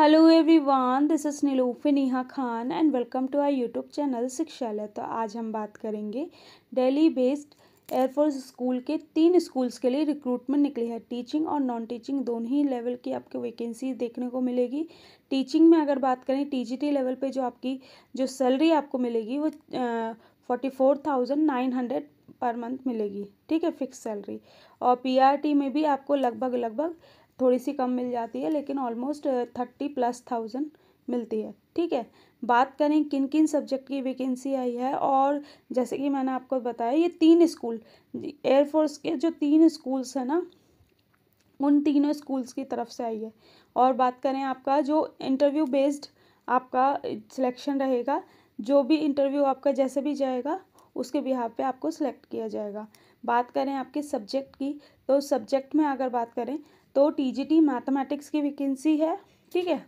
hello everyone this is Nilufi Neha Khan and welcome to my YouTube channel Shikshalaya तो आज हम बात करेंगे दिल्ली बेस्ड एयरफोर्स स्कूल के तीन स्कूल्स के लिए रिक्रूटमेंट निकली है टीचिंग और नॉन टीचिंग दोनों ही लेवल की आपके वैकेंसी देखने को मिलेगी टीचिंग में अगर बात करें टी लेवल पर जो आपकी जो सैलरी आपको मिलेगी वो forty four thousand nine hundred per month मिलेगी ठीक है फिक्स सैलरी और टी में भी आपको लगभग लगभग थोड़ी सी कम मिल जाती है लेकिन ऑलमोस्ट थर्टी प्लस थाउजेंड मिलती है ठीक है बात करें किन किन सब्जेक्ट की वैकेंसी आई है और जैसे कि मैंने आपको बताया ये तीन स्कूल एयरफोर्स के जो तीन स्कूल्स हैं ना उन तीनों स्कूल्स की तरफ से आई है और बात करें आपका जो इंटरव्यू बेस्ड आपका सिलेक्शन रहेगा जो भी इंटरव्यू आपका जैसे भी जाएगा उसके बिहार पे आपको सिलेक्ट किया जाएगा बात करें आपके सब्जेक्ट की तो सब्जेक्ट में अगर बात करें तो टीजीटी मैथमेटिक्स की वैकेंसी है ठीक है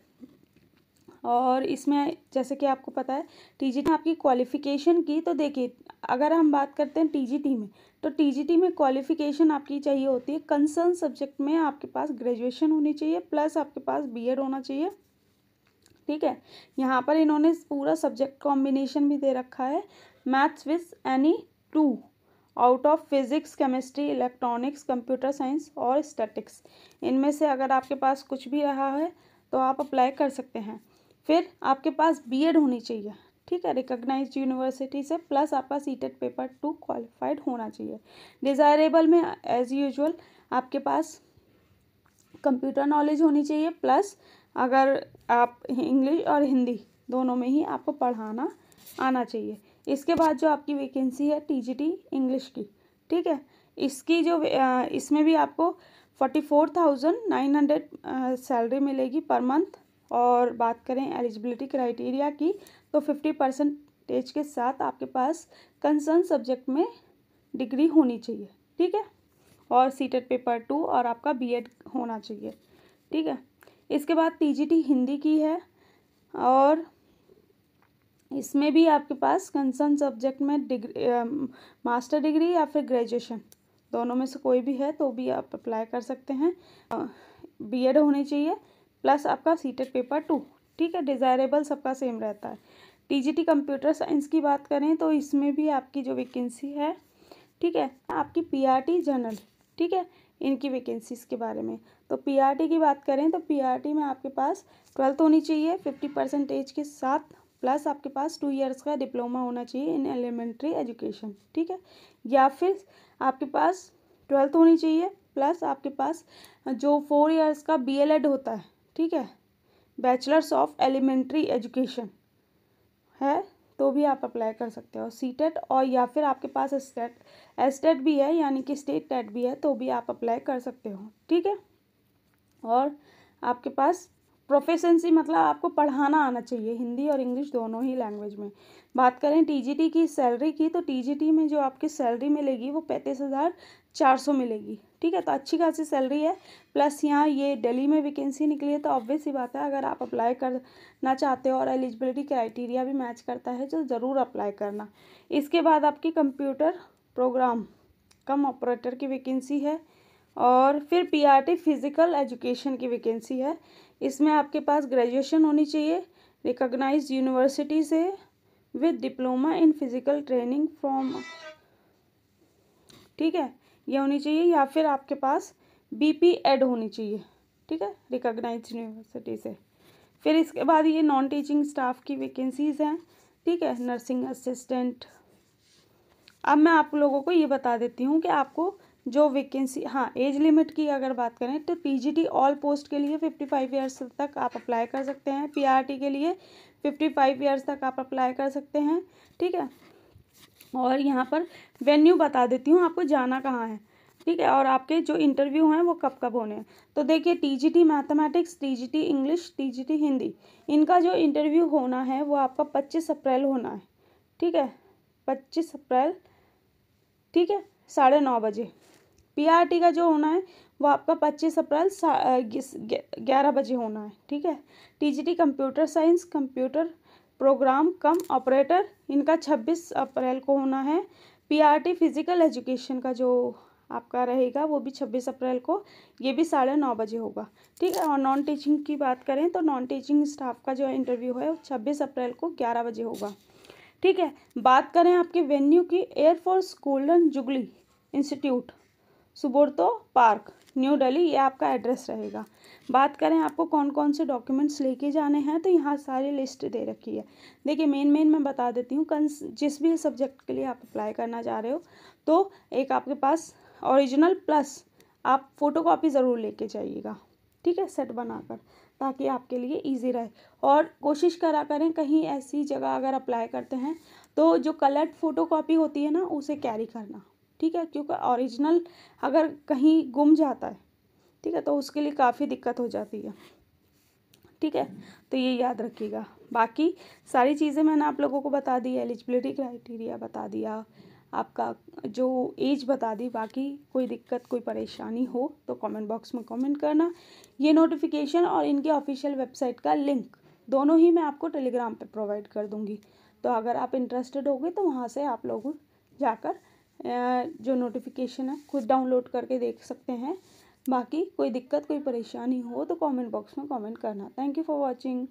और इसमें जैसे कि आपको पता है टीजीटी आपकी क्वालिफ़िकेशन की तो देखिए अगर हम बात करते हैं टीजीटी में तो टीजीटी में क्वालिफ़िकेशन आपकी चाहिए होती है कंसर्न सब्जेक्ट में आपके पास ग्रेजुएशन होनी चाहिए प्लस आपके पास बीएड होना चाहिए ठीक है यहाँ पर इन्होंने पूरा सब्जेक्ट कॉम्बिनेशन भी दे रखा है maths with any two out of physics chemistry electronics computer science और स्टैटिक्स इनमें से अगर आपके पास कुछ भी रहा है तो आप अप्लाई कर सकते हैं फिर आपके पास बीएड होनी चाहिए ठीक है रिकॉग्नाइज्ड यूनिवर्सिटी से प्लस आपका सीटेड पेपर टू क्वालिफाइड होना चाहिए डिज़ायरेबल में एज यूजल आपके पास कंप्यूटर नॉलेज होनी चाहिए प्लस अगर आप इंग्लिश और हिंदी दोनों में ही आपको पढ़ाना आना चाहिए इसके बाद जो आपकी वैकेंसी है टीजीटी इंग्लिश की ठीक है इसकी जो इसमें भी आपको forty four thousand nine hundred salary मिलेगी पर मंथ और बात करें एलिजिबिलिटी क्राइटेरिया की तो फिफ्टी परसेंटेज के साथ आपके पास कंसर्न सब्जेक्ट में डिग्री होनी चाहिए ठीक है और सीटेड पेपर टू और आपका बीएड होना चाहिए ठीक है इसके बाद टीजीटी हिंदी की है और इसमें भी आपके पास कंसर्न सब्जेक्ट में डिग्री मास्टर डिग्री या फिर ग्रेजुएशन दोनों में से कोई भी है तो भी आप अप्लाई कर सकते हैं बी एड होनी चाहिए प्लस आपका सीटेड पेपर टू ठीक है डिज़ायरेबल सबका सेम रहता है टीजीटी कंप्यूटर साइंस की बात करें तो इसमें भी आपकी जो वैकेंसी है ठीक है आपकी पी जनरल ठीक है इनकी वैकेंसीज़ के बारे में तो पी की बात करें तो पी में आपके पास ट्वेल्थ होनी चाहिए फिफ्टी परसेंटेज के साथ प्लस आपके पास टू इयर्स का डिप्लोमा होना चाहिए इन एलिमेंट्री एजुकेशन ठीक है या फिर आपके पास ट्वेल्थ होनी चाहिए प्लस आपके पास जो फोर इयर्स का बीएलएड होता है ठीक है बैचलर्स ऑफ एलिमेंट्री एजुकेशन है तो भी आप अप्लाई कर सकते हो सी टेट e और या फिर आपके पास स्टेट एसटेट e e भी है यानी कि स्टेट टेट भी है तो भी आप अप्लाई कर सकते हो ठीक है और आपके पास प्रोफेशनसी मतलब आपको पढ़ाना आना चाहिए हिंदी और इंग्लिश दोनों ही लैंग्वेज में बात करें टीजीटी की सैलरी की तो टीजीटी में जो आपकी सैलरी मिलेगी वो पैंतीस हज़ार चार सौ मिलेगी ठीक है तो अच्छी खासी सैलरी है प्लस यहाँ ये दिल्ली में वैकेंसी निकली है तो ऑब्वियस ही बात है अगर आप अप्लाई करना चाहते हो और एलिजिबिलिटी क्राइटेरिया भी मैच करता है तो ज़रूर अप्लाई करना इसके बाद आपकी कंप्यूटर प्रोग्राम कम ऑपरेटर की वैकेंसी है और फिर पीआरटी फिज़िकल एजुकेशन की वैकेंसी है इसमें आपके पास ग्रेजुएशन होनी चाहिए रिकॉग्नाइज यूनिवर्सिटी से with diploma in physical training from ठीक है ये होनी चाहिए या फिर आपके पास बीपी एड होनी चाहिए ठीक है रिकॉग्नाइज यूनिवर्सिटी से फिर इसके बाद ये नॉन टीचिंग स्टाफ की वैकेंसीज़ हैं ठीक है नर्सिंग असिस्टेंट अब मैं आप लोगों को ये बता देती हूँ कि आपको जो वैकेंसी हाँ एज लिमिट की अगर बात करें तो पीजीटी ऑल पोस्ट के लिए फिफ्टी फाइव ईयर्स तक आप अप्लाई कर सकते हैं पीआरटी के लिए फिफ्टी फाइव ईयर्स तक आप अप्लाई कर सकते हैं ठीक है और यहाँ पर वेन्यू बता देती हूँ आपको जाना कहाँ है ठीक है और आपके जो इंटरव्यू हैं वो कब कब होने हैं तो देखिए TGT mathematics TGT English TGT Hindi इनका जो इंटरव्यू होना है वो आपका पच्चीस अप्रैल होना है ठीक है पच्चीस अप्रैल ठीक है साढ़े नौ बजे पीआरटी का जो होना है वो आपका पच्चीस अप्रैल ग्यारह बजे होना है ठीक है TGT computer science computer program cum operator इनका छब्बीस अप्रैल को होना है पीआरटी फिजिकल एजुकेशन का जो आपका रहेगा वो भी छब्बीस अप्रैल को ये भी साढ़े नौ बजे होगा ठीक है और नॉन टीचिंग की बात करें तो नॉन टीचिंग स्टाफ का जो इंटरव्यू है वो छब्बीस अप्रैल को ग्यारह बजे होगा ठीक है बात करें आपके वेन्यू की air force golden jubilee institute Subroto park new Delhi ये आपका एड्रेस रहेगा बात करें आपको कौन कौन से डॉक्यूमेंट्स लेके जाने हैं तो यहाँ सारी लिस्ट दे रखी है देखिए मेन मेन मैं बता देती हूँ कंस जिस भी सब्जेक्ट के लिए आप अप्लाई करना चाह रहे हो तो एक आपके पास ओरिजिनल प्लस आप फ़ोटो कापी ज़रूर लेके जाइएगा ठीक है सेट बनाकर ताकि आपके लिए ईजी रहे और कोशिश करा करें कहीं ऐसी जगह अगर अप्लाई करते हैं तो जो कलर्ड फ़ोटो कापी होती है ना उसे कैरी करना ठीक है क्योंकि ओरिजिनल अगर कहीं गुम जाता है ठीक है तो उसके लिए काफ़ी दिक्कत हो जाती है ठीक है तो ये याद रखिएगा बाकी सारी चीज़ें मैंने आप लोगों को बता दी एलिजिबिलिटी क्राइटेरिया बता दिया आपका जो एज बता दी बाकी कोई दिक्कत कोई परेशानी हो तो कमेंट बॉक्स में कमेंट करना ये नोटिफिकेशन और इनके ऑफिशियल वेबसाइट का लिंक दोनों ही मैं आपको टेलीग्राम पे प्रोवाइड कर दूँगी तो अगर आप इंटरेस्टेड होगे तो वहाँ से आप लोग जाकर जो नोटिफिकेशन है खुद डाउनलोड करके देख सकते हैं बाकी कोई दिक्कत कोई परेशानी हो तो कमेंट बॉक्स में कमेंट करना थैंक यू फॉर वाचिंग